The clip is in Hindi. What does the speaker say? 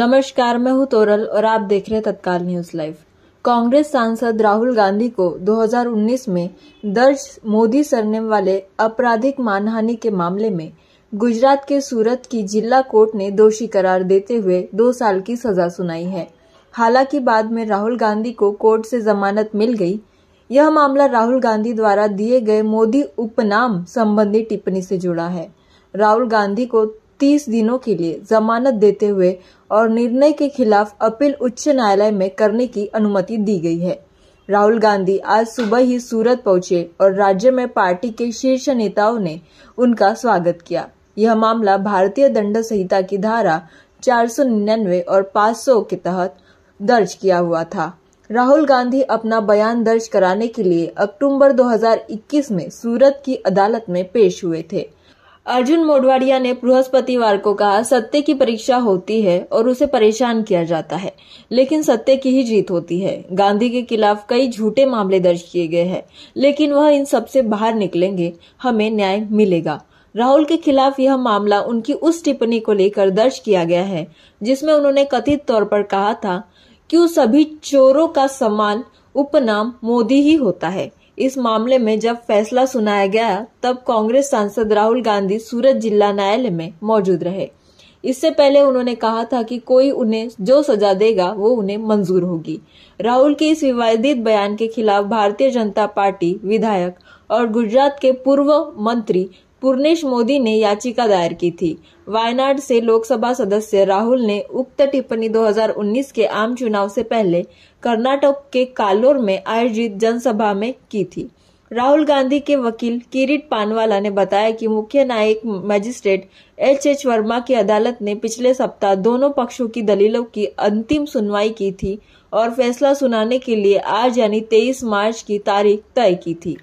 नमस्कार मैं हूं तोरल और आप देख रहे हैं तत्काल न्यूज लाइव कांग्रेस सांसद राहुल गांधी को 2019 में दर्ज मोदी सरनेम वाले आपराधिक मानहानि के मामले में गुजरात के सूरत की जिला कोर्ट ने दोषी करार देते हुए दो साल की सजा सुनाई है हालांकि बाद में राहुल गांधी को कोर्ट से जमानत मिल गई यह मामला राहुल गांधी द्वारा दिए गए मोदी उपनाम संबंधी टिप्पणी से जुड़ा है राहुल गांधी को तीस दिनों के लिए जमानत देते हुए और निर्णय के खिलाफ अपील उच्च न्यायालय में करने की अनुमति दी गई है राहुल गांधी आज सुबह ही सूरत पहुंचे और राज्य में पार्टी के शीर्ष नेताओं ने उनका स्वागत किया यह मामला भारतीय दंड संहिता की धारा 499 और 500 के तहत दर्ज किया हुआ था राहुल गांधी अपना बयान दर्ज कराने के लिए अक्टूबर 2021 में सूरत की अदालत में पेश हुए थे अर्जुन मोडवाड़िया ने बृहस्पतिवार को कहा सत्य की परीक्षा होती है और उसे परेशान किया जाता है लेकिन सत्य की ही जीत होती है गांधी के खिलाफ कई झूठे मामले दर्ज किए गए हैं लेकिन वह इन सबसे बाहर निकलेंगे हमें न्याय मिलेगा राहुल के खिलाफ यह मामला उनकी उस टिप्पणी को लेकर दर्ज किया गया है जिसमें उन्होंने कथित तौर पर कहा था की सभी चोरों का समान उपनाम मोदी ही होता है इस मामले में जब फैसला सुनाया गया तब कांग्रेस सांसद राहुल गांधी सूरत जिला न्यायालय में मौजूद रहे इससे पहले उन्होंने कहा था कि कोई उन्हें जो सजा देगा वो उन्हें मंजूर होगी राहुल के इस विवादित बयान के खिलाफ भारतीय जनता पार्टी विधायक और गुजरात के पूर्व मंत्री पूर्णेश मोदी ने याचिका दायर की थी वायनाड से लोकसभा सदस्य राहुल ने उक्त टिप्पणी 2019 के आम चुनाव से पहले कर्नाटक के कालोर में आयोजित जनसभा में की थी राहुल गांधी के वकील किरीट पानवाला ने बताया कि मुख्य न्यायिक मजिस्ट्रेट एच एच वर्मा की अदालत ने पिछले सप्ताह दोनों पक्षों की दलीलों की अंतिम सुनवाई की थी और फैसला सुनाने के लिए आज यानी 23 मार्च की तारीख तय की थी